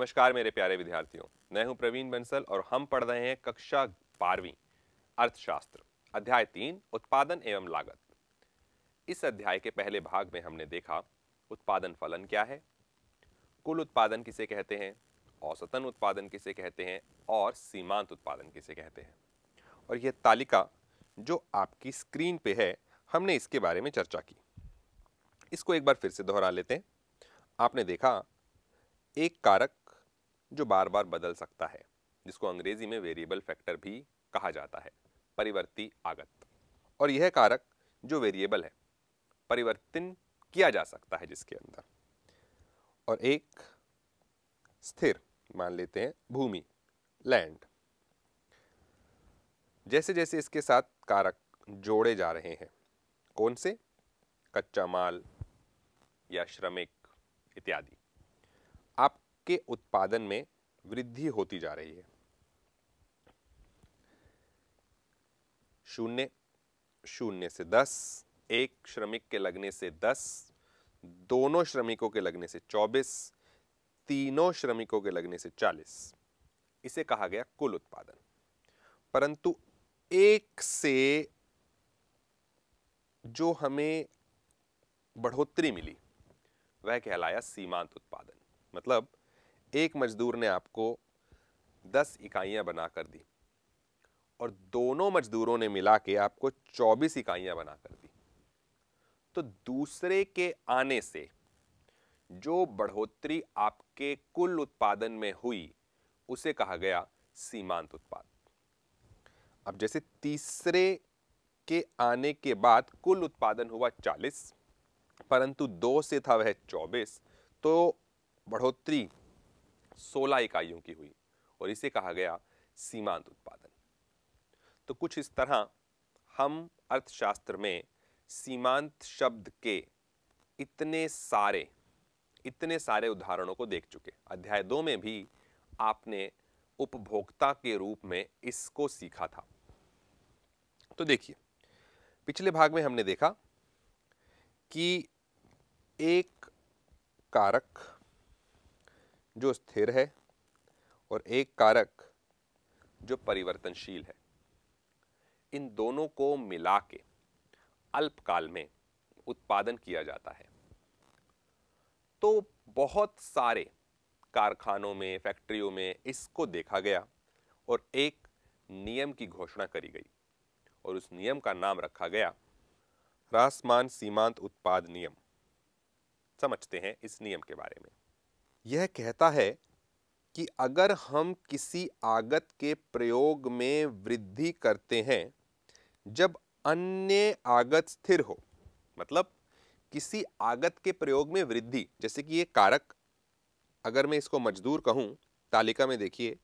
नमस्कार मेरे प्यारे विद्यार्थियों मैं हूं प्रवीण बंसल और हम पढ़ रहे हैं कक्षा बारहवीं अर्थशास्त्र अध्याय तीन उत्पादन एवं लागत इस अध्याय के पहले भाग में हमने देखा उत्पादन फलन क्या है कुल उत्पादन किसे कहते हैं औसतन उत्पादन किसे कहते हैं और सीमांत उत्पादन किसे कहते हैं और यह तालिका जो आपकी स्क्रीन पे है हमने इसके बारे में चर्चा की इसको एक बार फिर से दोहरा लेते हैं आपने देखा एक कारक जो बार बार बदल सकता है जिसको अंग्रेजी में वेरिएबल फैक्टर भी कहा जाता है परिवर्ती आगत और यह कारक जो वेरिएबल है परिवर्तन किया जा सकता है जिसके अंदर और एक स्थिर मान लेते हैं भूमि लैंड जैसे जैसे इसके साथ कारक जोड़े जा रहे हैं कौन से कच्चा माल या श्रमिक इत्यादि के उत्पादन में वृद्धि होती जा रही है शून्य शून्य से दस एक श्रमिक के लगने से दस दोनों श्रमिकों के लगने से चौबीस तीनों श्रमिकों के लगने से चालीस इसे कहा गया कुल उत्पादन परंतु एक से जो हमें बढ़ोतरी मिली वह कहलाया सीमांत उत्पादन मतलब एक मजदूर ने आपको दस इकाइयां बना कर दी और दोनों मजदूरों ने मिला के आपको चौबीस इकाइयां बना कर दी तो दूसरे के आने से जो बढ़ोतरी आपके कुल उत्पादन में हुई उसे कहा गया सीमांत उत्पाद अब जैसे तीसरे के आने के बाद कुल उत्पादन हुआ चालीस परंतु दो से था वह चौबीस तो बढ़ोतरी सोलह इकाइयों की हुई और इसे कहा गया सीमांत उत्पादन तो कुछ इस तरह हम अर्थशास्त्र में सीमांत शब्द के इतने सारे इतने सारे उदाहरणों को देख चुके अध्याय दो में भी आपने उपभोक्ता के रूप में इसको सीखा था तो देखिए पिछले भाग में हमने देखा कि एक कारक जो स्थिर है और एक कारक जो परिवर्तनशील है इन दोनों को मिला के अल्पकाल में उत्पादन किया जाता है तो बहुत सारे कारखानों में फैक्ट्रियों में इसको देखा गया और एक नियम की घोषणा करी गई और उस नियम का नाम रखा गया रासमान सीमांत उत्पाद नियम समझते हैं इस नियम के बारे में यह कहता है कि अगर हम किसी आगत के प्रयोग में वृद्धि करते हैं जब अन्य आगत स्थिर हो मतलब किसी आगत के प्रयोग में वृद्धि जैसे कि ये कारक अगर मैं इसको मजदूर कहूँ तालिका में देखिए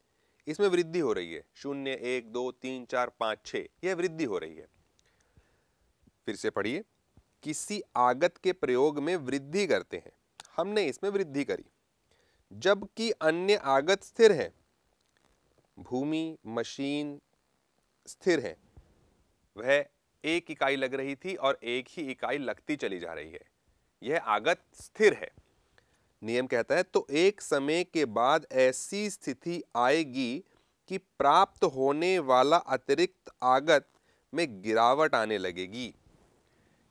इसमें वृद्धि हो रही है शून्य एक दो तीन चार पाँच छः यह वृद्धि हो रही है फिर से पढ़िए किसी आगत के प्रयोग में वृद्धि करते हैं हमने इसमें वृद्धि करी जबकि अन्य आगत स्थिर है भूमि मशीन स्थिर है वह एक इकाई लग रही थी और एक ही इकाई लगती चली जा रही है यह आगत स्थिर है नियम कहता है तो एक समय के बाद ऐसी स्थिति आएगी कि प्राप्त होने वाला अतिरिक्त आगत में गिरावट आने लगेगी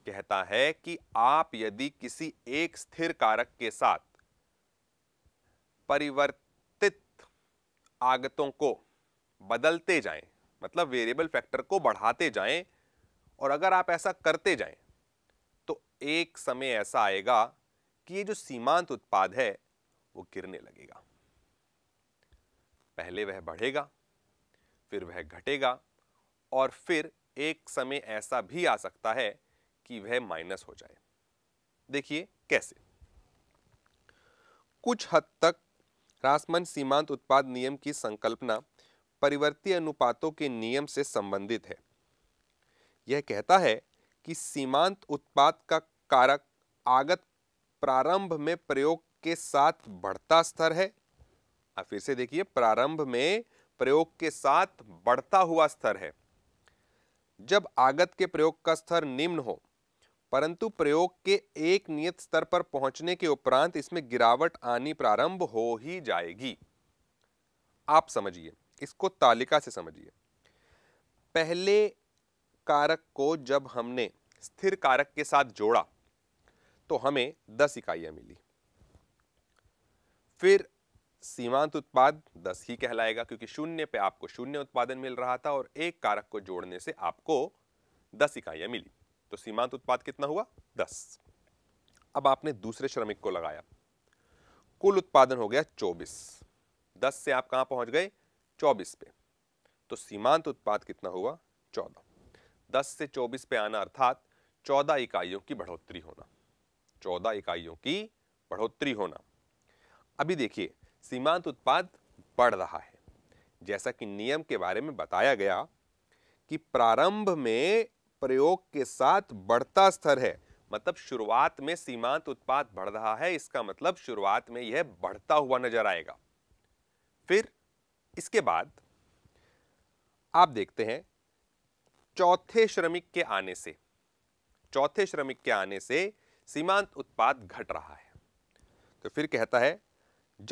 कहता है कि आप यदि किसी एक स्थिर कारक के साथ परिवर्तित आगतों को बदलते जाएं मतलब वेरिएबल फैक्टर को बढ़ाते जाएं और अगर आप ऐसा करते जाएं तो एक समय ऐसा आएगा कि ये जो सीमांत उत्पाद है वो गिरने लगेगा पहले वह बढ़ेगा फिर वह घटेगा और फिर एक समय ऐसा भी आ सकता है कि वह माइनस हो जाए देखिए कैसे कुछ हद तक रासमन सीमांत उत्पाद नियम की संकल्पना परिवर्ती अनुपातों के नियम से संबंधित है यह कहता है कि सीमांत उत्पाद का कारक आगत प्रारंभ में प्रयोग के साथ बढ़ता स्तर है आप फिर से देखिए प्रारंभ में प्रयोग के साथ बढ़ता हुआ स्तर है जब आगत के प्रयोग का स्तर निम्न हो परंतु प्रयोग के एक नियत स्तर पर पहुंचने के उपरांत इसमें गिरावट आनी प्रारंभ हो ही जाएगी आप समझिए इसको तालिका से समझिए पहले कारक को जब हमने स्थिर कारक के साथ जोड़ा तो हमें 10 इकाइयां मिली फिर सीमांत उत्पाद 10 ही कहलाएगा क्योंकि शून्य पे आपको शून्य उत्पादन मिल रहा था और एक कारक को जोड़ने से आपको 10 इकाइयां मिली तो सीमांत उत्पाद कितना हुआ दस अब आपने दूसरे श्रमिक को लगाया कुल उत्पादन हो गया चौबीस दस से आप कहां पहुंच गए चौबीस पे तो सीमांत उत्पाद कितना हुआ चौदह दस से चौबीस पे आना अर्थात चौदह इकाइयों की बढ़ोतरी होना चौदह इकाइयों की बढ़ोतरी होना अभी देखिए सीमांत उत्पाद बढ़ रहा है जैसा कि नियम के बारे में बताया गया कि प्रारंभ में प्रयोग के साथ बढ़ता स्तर है मतलब शुरुआत में सीमांत उत्पाद बढ़ रहा है इसका मतलब शुरुआत में यह बढ़ता हुआ नजर आएगा फिर इसके बाद आप देखते हैं चौथे श्रमिक के आने से चौथे श्रमिक के आने से सीमांत उत्पाद घट रहा है तो फिर कहता है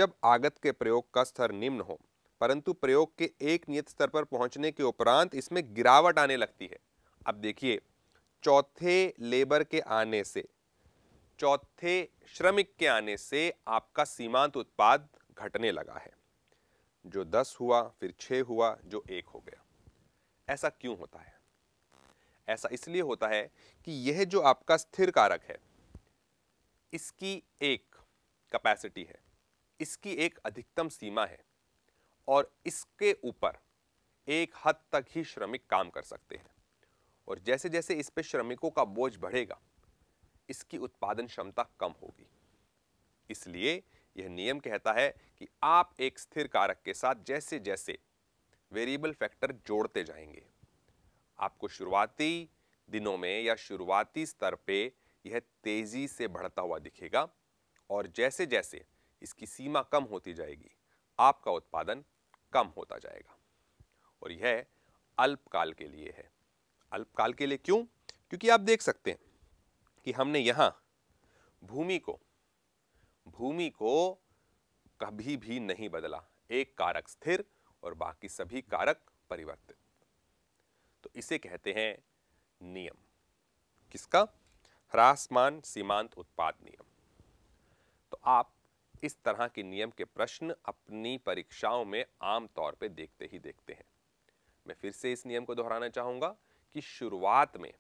जब आगत के प्रयोग का स्तर निम्न हो परंतु प्रयोग के एक नियत स्तर पर पहुंचने के उपरांत इसमें गिरावट आने लगती है अब देखिए चौथे लेबर के आने से चौथे श्रमिक के आने से आपका सीमांत उत्पाद घटने लगा है जो दस हुआ फिर छः हुआ जो एक हो गया ऐसा क्यों होता है ऐसा इसलिए होता है कि यह जो आपका स्थिर कारक है इसकी एक कैपेसिटी है इसकी एक अधिकतम सीमा है और इसके ऊपर एक हद तक ही श्रमिक काम कर सकते हैं और जैसे जैसे इस पर श्रमिकों का बोझ बढ़ेगा इसकी उत्पादन क्षमता कम होगी इसलिए यह नियम कहता है कि आप एक स्थिर कारक के साथ जैसे जैसे वेरिएबल फैक्टर जोड़ते जाएंगे आपको शुरुआती दिनों में या शुरुआती स्तर पे यह तेज़ी से बढ़ता हुआ दिखेगा और जैसे जैसे इसकी सीमा कम होती जाएगी आपका उत्पादन कम होता जाएगा और यह अल्पकाल के लिए है अल्पकाल के लिए क्यों क्योंकि आप देख सकते हैं कि हमने यहां भूमि को भूमि को कभी भी नहीं बदला एक कारक स्थिर और बाकी सभी कारक परिवर्तित तो इसे कहते हैं नियम किसका ह्रासमान सीमांत उत्पाद नियम तो आप इस तरह के नियम के प्रश्न अपनी परीक्षाओं में आमतौर पर देखते ही देखते हैं मैं फिर से इस नियम को दोहराना चाहूंगा कि शुरुआत में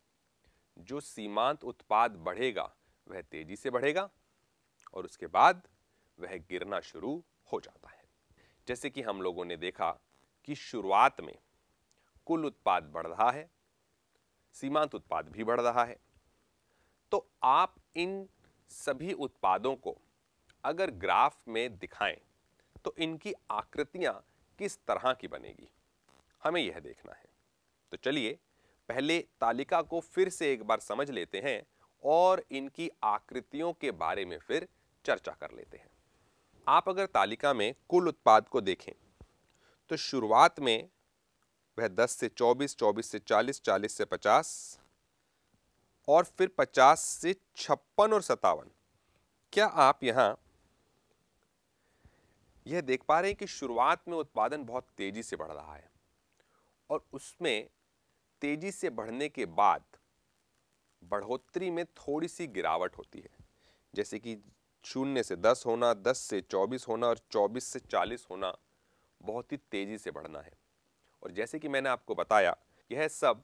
जो सीमांत उत्पाद बढ़ेगा वह तेजी से बढ़ेगा और उसके बाद वह गिरना शुरू हो जाता है जैसे कि हम लोगों ने देखा कि शुरुआत में कुल उत्पाद बढ़ रहा है सीमांत उत्पाद भी बढ़ रहा है तो आप इन सभी उत्पादों को अगर ग्राफ में दिखाएं तो इनकी आकृतियां किस तरह की बनेगी हमें यह देखना है तो चलिए पहले तालिका को फिर से एक बार समझ लेते हैं और इनकी आकृतियों के बारे में फिर चर्चा कर लेते हैं आप अगर तालिका में कुल उत्पाद को देखें तो शुरुआत में वह 10 से 24, 24 से 40, 40 से 50 और फिर 50 से छप्पन और सत्तावन क्या आप यहाँ यह देख पा रहे हैं कि शुरुआत में उत्पादन बहुत तेजी से बढ़ रहा है और उसमें तेजी से बढ़ने के बाद बढ़ोतरी में थोड़ी सी गिरावट होती है जैसे कि शून्य से दस होना दस से चौबीस होना और चौबीस से चालीस होना बहुत ही तेज़ी से बढ़ना है और जैसे कि मैंने आपको बताया यह सब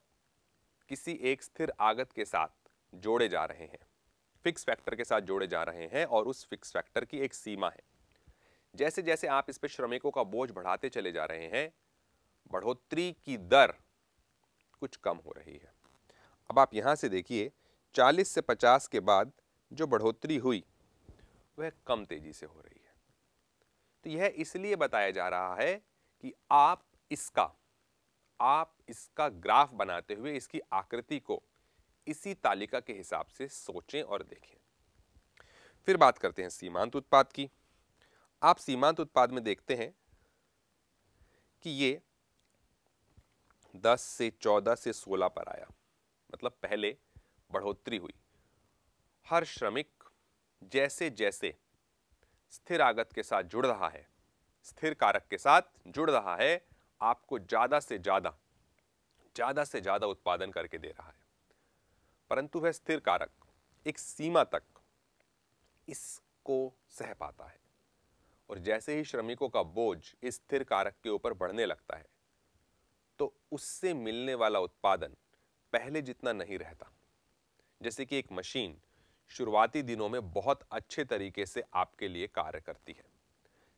किसी एक स्थिर आगत के साथ जोड़े जा रहे हैं फिक्स फैक्टर के साथ जोड़े जा रहे हैं और उस फिक्स फैक्टर की एक सीमा है जैसे जैसे आप इस पर श्रमिकों का बोझ बढ़ाते चले जा रहे हैं बढ़ोतरी की दर कुछ कम हो रही है अब आप यहाँ से देखिए 40 से 50 के बाद जो बढ़ोतरी हुई वह कम तेज़ी से हो रही है तो यह इसलिए बताया जा रहा है कि आप इसका आप इसका ग्राफ बनाते हुए इसकी आकृति को इसी तालिका के हिसाब से सोचें और देखें फिर बात करते हैं सीमांत उत्पाद की आप सीमांत उत्पाद में देखते हैं कि ये दस से चौदह से सोलह पर आया मतलब पहले बढ़ोतरी हुई हर श्रमिक जैसे जैसे स्थिर आगत के साथ जुड़ रहा है स्थिर कारक के साथ जुड़ रहा है आपको ज़्यादा से ज़्यादा ज़्यादा से ज़्यादा उत्पादन करके दे रहा है परंतु वह स्थिर कारक एक सीमा तक इसको सह पाता है और जैसे ही श्रमिकों का बोझ इस स्थिर कारक के ऊपर बढ़ने लगता है तो उससे मिलने वाला उत्पादन पहले जितना नहीं रहता जैसे कि एक मशीन शुरुआती दिनों में बहुत अच्छे तरीके से आपके लिए कार्य करती है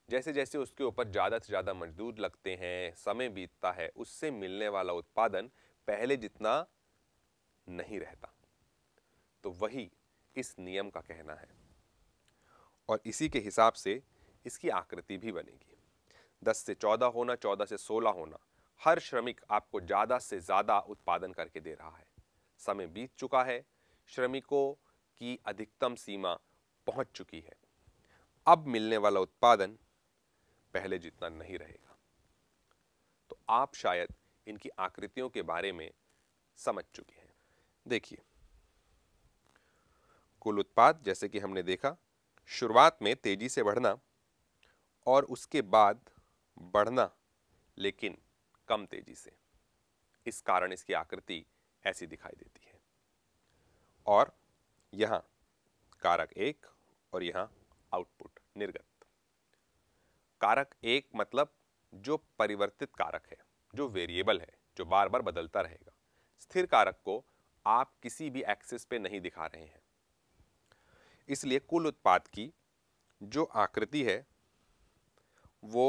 जैसे जैसे उसके ऊपर ज़्यादा से ज़्यादा मजदूर लगते हैं समय बीतता है उससे मिलने वाला उत्पादन पहले जितना नहीं रहता तो वही इस नियम का कहना है और इसी के हिसाब से इसकी आकृति भी बनेगी दस से चौदह होना चौदह से सोलह होना हर श्रमिक आपको ज़्यादा से ज़्यादा उत्पादन करके दे रहा है समय बीत चुका है श्रमिकों की अधिकतम सीमा पहुंच चुकी है अब मिलने वाला उत्पादन पहले जितना नहीं रहेगा तो आप शायद इनकी आकृतियों के बारे में समझ चुके हैं देखिए कुल उत्पाद जैसे कि हमने देखा शुरुआत में तेजी से बढ़ना और उसके बाद बढ़ना लेकिन कम तेजी से इस कारण इसकी आकृति ऐसी दिखाई देती है और यहाँ कारक एक और यहाँ आउटपुट निर्गत कारक एक मतलब जो परिवर्तित कारक है जो वेरिएबल है जो बार बार बदलता रहेगा स्थिर कारक को आप किसी भी एक्सिस पे नहीं दिखा रहे हैं इसलिए कुल उत्पाद की जो आकृति है वो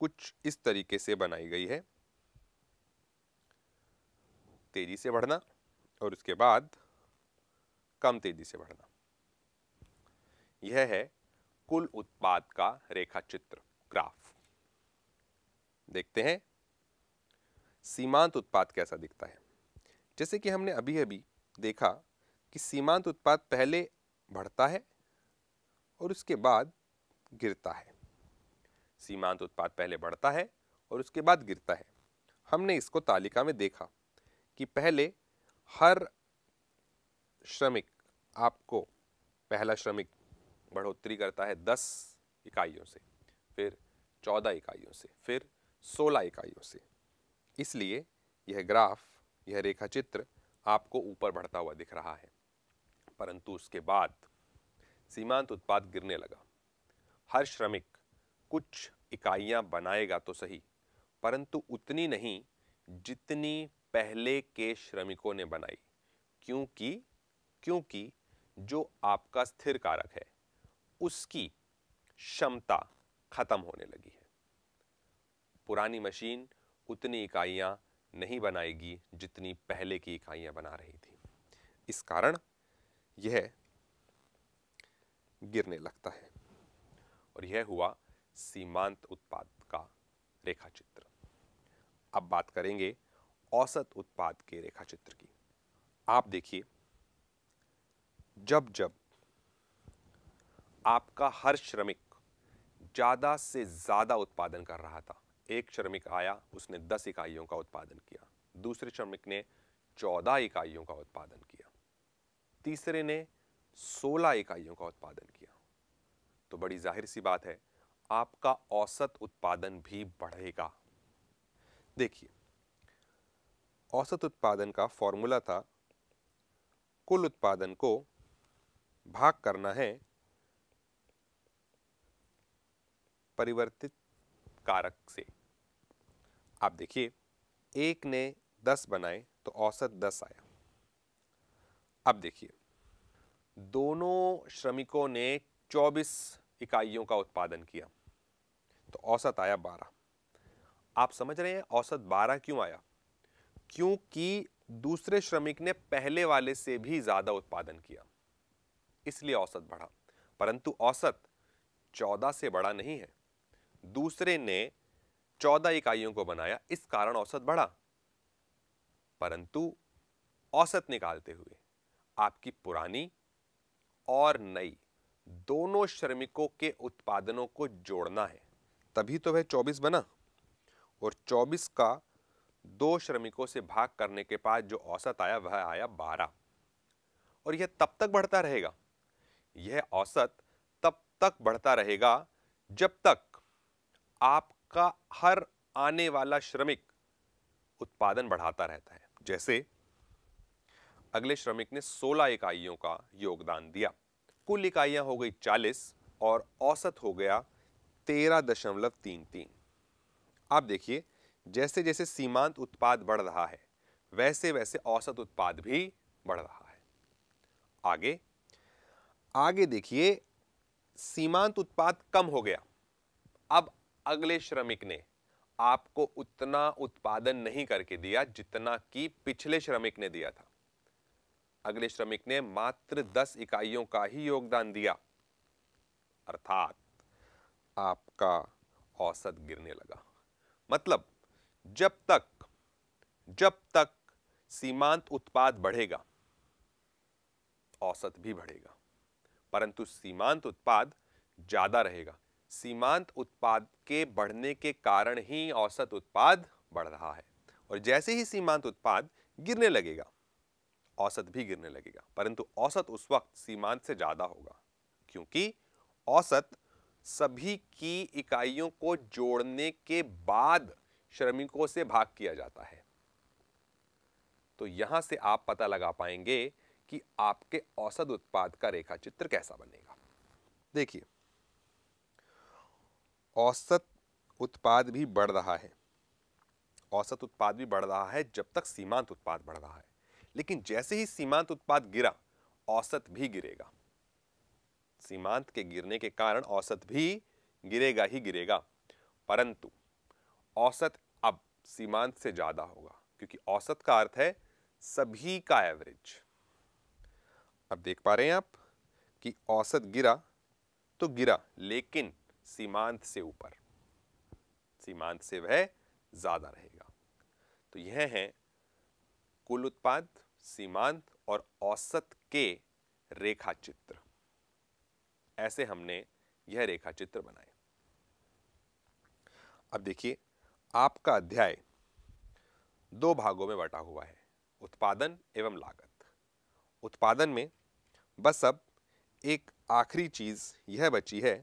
कुछ इस तरीके से बनाई गई है तेज़ी से बढ़ना और उसके बाद कम तेज़ी से बढ़ना यह है कुल उत्पाद का रेखा चित्र ग्राफ देखते हैं सीमांत उत्पाद कैसा दिखता है जैसे कि हमने अभी अभी देखा कि सीमांत उत्पाद पहले बढ़ता है और उसके बाद गिरता है सीमांत उत्पाद पहले बढ़ता है और उसके बाद गिरता है हमने इसको तालिका में देखा कि पहले हर श्रमिक आपको पहला श्रमिक बढ़ोतरी करता है दस इकाइयों से फिर चौदह इकाइयों से फिर सोलह इकाइयों से इसलिए यह ग्राफ यह रेखाचित्र आपको ऊपर बढ़ता हुआ दिख रहा है परंतु उसके बाद सीमांत उत्पाद गिरने लगा हर श्रमिक कुछ इकाइयां बनाएगा तो सही परंतु उतनी नहीं जितनी पहले के श्रमिकों ने बनाई क्योंकि क्योंकि जो आपका स्थिर कारक है उसकी क्षमता खत्म होने लगी है पुरानी मशीन उतनी इकाइयां नहीं बनाएगी जितनी पहले की इकाइयां बना रही थी इस कारण यह गिरने लगता है और यह हुआ सीमांत उत्पाद का रेखा चित्र अब बात करेंगे औसत उत्पाद के रेखाचित्र की आप देखिए जब जब आपका हर श्रमिक ज़्यादा से ज़्यादा उत्पादन कर रहा था एक श्रमिक आया उसने दस इकाइयों का उत्पादन किया दूसरे श्रमिक ने चौदह इकाइयों का उत्पादन किया तीसरे ने सोलह इकाइयों का उत्पादन किया तो बड़ी जाहिर सी बात है आपका औसत उत्पादन भी बढ़ेगा देखिए औसत उत्पादन का फॉर्मूला था कुल उत्पादन को भाग करना है परिवर्तित कारक से आप देखिए एक ने दस बनाए तो औसत दस आया अब देखिए दोनों श्रमिकों ने चौबीस इकाइयों का उत्पादन किया तो औसत आया बारह आप समझ रहे हैं औसत बारह क्यों आया क्योंकि दूसरे श्रमिक ने पहले वाले से भी ज़्यादा उत्पादन किया इसलिए औसत बढ़ा परंतु औसत चौदह से बड़ा नहीं है दूसरे ने चौदह इकाइयों को बनाया इस कारण औसत बढ़ा परंतु औसत निकालते हुए आपकी पुरानी और नई दोनों श्रमिकों के उत्पादनों को जोड़ना है तभी तो वह 24 बना और 24 का दो श्रमिकों से भाग करने के बाद जो औसत आया वह आया बारह और यह तब तक बढ़ता रहेगा यह औसत तब तक बढ़ता रहेगा जब तक आपका हर आने वाला श्रमिक उत्पादन बढ़ाता रहता है जैसे अगले श्रमिक ने 16 इकाइयों का योगदान दिया कुल इकाइयां हो गई 40 और औसत हो गया तेरह दशमलव तीन तीन आप देखिए जैसे जैसे सीमांत उत्पाद बढ़ रहा है वैसे वैसे औसत उत्पाद भी बढ़ रहा है आगे आगे देखिए सीमांत उत्पाद कम हो गया अब अगले श्रमिक ने आपको उतना उत्पादन नहीं करके दिया जितना कि पिछले श्रमिक ने दिया था अगले श्रमिक ने मात्र दस इकाइयों का ही योगदान दिया अर्थात आपका औसत गिरने लगा मतलब जब तक जब तक सीमांत उत्पाद बढ़ेगा औसत भी बढ़ेगा परंतु सीमांत उत्पाद ज़्यादा रहेगा सीमांत उत्पाद के बढ़ने के कारण ही औसत उत्पाद बढ़ रहा है और जैसे ही सीमांत उत्पाद गिरने लगेगा औसत भी गिरने लगेगा परंतु औसत उस वक्त सीमांत से ज़्यादा होगा क्योंकि औसत सभी की इकाइयों को जोड़ने के बाद श्रमिकों से भाग किया जाता है तो यहां से आप पता लगा पाएंगे कि आपके औसत उत्पाद का रेखा चित्र कैसा बनेगा देखिए औसत उत्पाद भी बढ़ रहा है औसत उत्पाद भी बढ़ रहा है जब तक सीमांत उत्पाद बढ़ रहा है लेकिन जैसे ही सीमांत उत्पाद गिरा औसत भी गिरेगा सीमांत के गिरने के कारण औसत भी गिरेगा ही गिरेगा परंतु औसत सीमांत से ज़्यादा होगा क्योंकि औसत का अर्थ है सभी का एवरेज अब देख पा रहे हैं आप कि औसत गिरा तो गिरा लेकिन सीमांत से ऊपर सीमांत से वह ज़्यादा रहेगा तो यह है कुल उत्पाद सीमांत और औसत के रेखा चित्र ऐसे हमने यह रेखा चित्र बनाए अब देखिए आपका अध्याय दो भागों में बटा हुआ है उत्पादन एवं लागत उत्पादन में बस अब एक आखिरी चीज़ यह बची है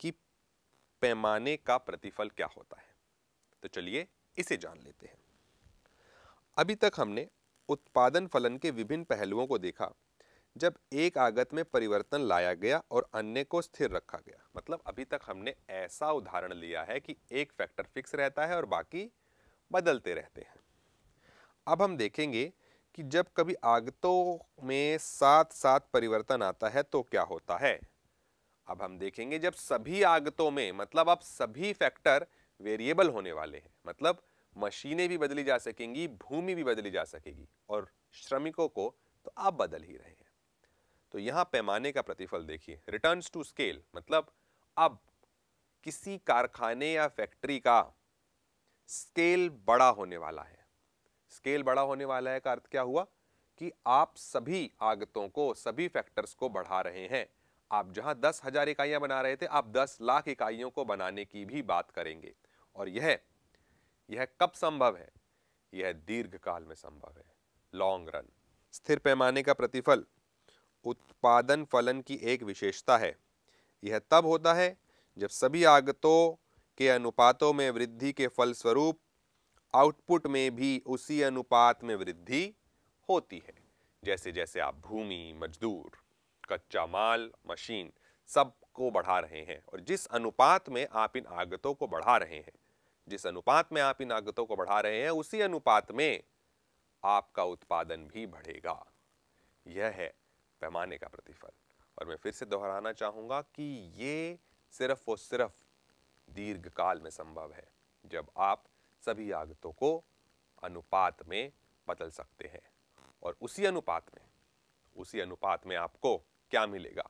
कि पैमाने का प्रतिफल क्या होता है तो चलिए इसे जान लेते हैं अभी तक हमने उत्पादन फलन के विभिन्न पहलुओं को देखा जब एक आगत में परिवर्तन लाया गया और अन्य को स्थिर रखा गया मतलब अभी तक हमने ऐसा उदाहरण लिया है कि एक फैक्टर फिक्स रहता है और बाकी बदलते रहते हैं अब हम देखेंगे कि जब कभी आगतों में साथ साथ परिवर्तन आता है तो क्या होता है अब हम देखेंगे जब सभी आगतों में मतलब अब सभी फैक्टर वेरिएबल होने वाले हैं मतलब मशीनें भी बदली जा सकेंगी भूमि भी बदली जा सकेगी और श्रमिकों को तो आप बदल ही रहे हैं तो यहाँ पैमाने का प्रतिफल देखिए रिटर्न टू स्केल मतलब अब किसी कारखाने या फैक्ट्री का स्केल बड़ा होने वाला है स्केल बड़ा होने वाला है का अर्थ क्या हुआ कि आप सभी आगतों को सभी फैक्टर्स को बढ़ा रहे हैं आप जहां दस हजार इकाइयां बना रहे थे आप दस लाख इकाइयों को बनाने की भी बात करेंगे और यह यह कब संभव है यह दीर्घकाल में संभव है लॉन्ग रन स्थिर पैमाने का प्रतिफल उत्पादन फलन की एक विशेषता है यह तब होता है जब सभी आगतों के अनुपातों में वृद्धि के फलस्वरूप आउटपुट में भी उसी अनुपात में वृद्धि होती है जैसे जैसे आप भूमि मजदूर कच्चा माल मशीन सबको बढ़ा रहे हैं और जिस अनुपात में आप इन आगतों को बढ़ा रहे हैं जिस अनुपात में आप इन आगतों को बढ़ा रहे हैं उसी अनुपात में आपका उत्पादन भी बढ़ेगा यह है पैमाने का प्रतिफल और मैं फिर से दोहराना चाहूँगा कि ये सिर्फ और सिर्फ दीर्घ काल में संभव है जब आप सभी आगतों को अनुपात में बदल सकते हैं और उसी अनुपात में उसी अनुपात में आपको क्या मिलेगा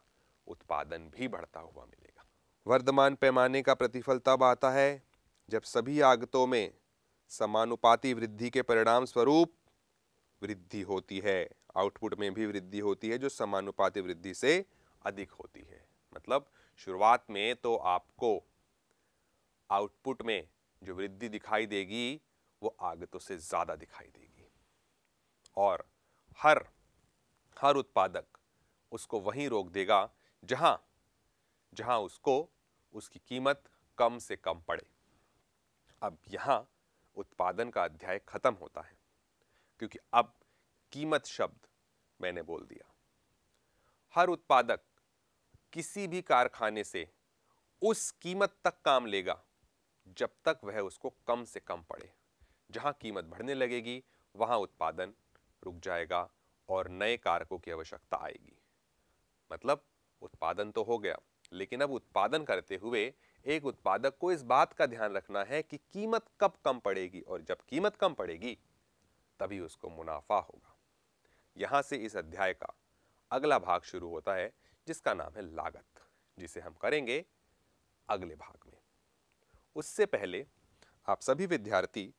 उत्पादन भी बढ़ता हुआ मिलेगा वर्धमान पैमाने का प्रतिफल तब आता है जब सभी आगतों में समानुपाती वृद्धि के परिणाम स्वरूप वृद्धि होती है आउटपुट में भी वृद्धि होती है जो समानुपाती वृद्धि से अधिक होती है मतलब शुरुआत में तो आपको आउटपुट में जो वृद्धि दिखाई देगी वो आगतों से ज़्यादा दिखाई देगी और हर हर उत्पादक उसको वहीं रोक देगा जहाँ जहाँ उसको उसकी कीमत कम से कम पड़े अब यहाँ उत्पादन का अध्याय ख़त्म होता है क्योंकि अब कीमत शब्द मैंने बोल दिया हर उत्पादक किसी भी कारखाने से उस कीमत तक काम लेगा जब तक वह उसको कम से कम पड़े जहां कीमत बढ़ने लगेगी वहां उत्पादन रुक जाएगा और नए कारकों की आवश्यकता आएगी मतलब उत्पादन तो हो गया लेकिन अब उत्पादन करते हुए एक उत्पादक को इस बात का ध्यान रखना है कि कीमत कब कम पड़ेगी और जब कीमत कम पड़ेगी तभी उसको मुनाफा होगा यहाँ से इस अध्याय का अगला भाग शुरू होता है जिसका नाम है लागत जिसे हम करेंगे अगले भाग में उससे पहले आप सभी विद्यार्थी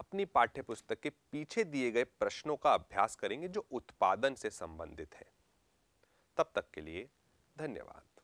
अपनी पाठ्य पुस्तक के पीछे दिए गए प्रश्नों का अभ्यास करेंगे जो उत्पादन से संबंधित है तब तक के लिए धन्यवाद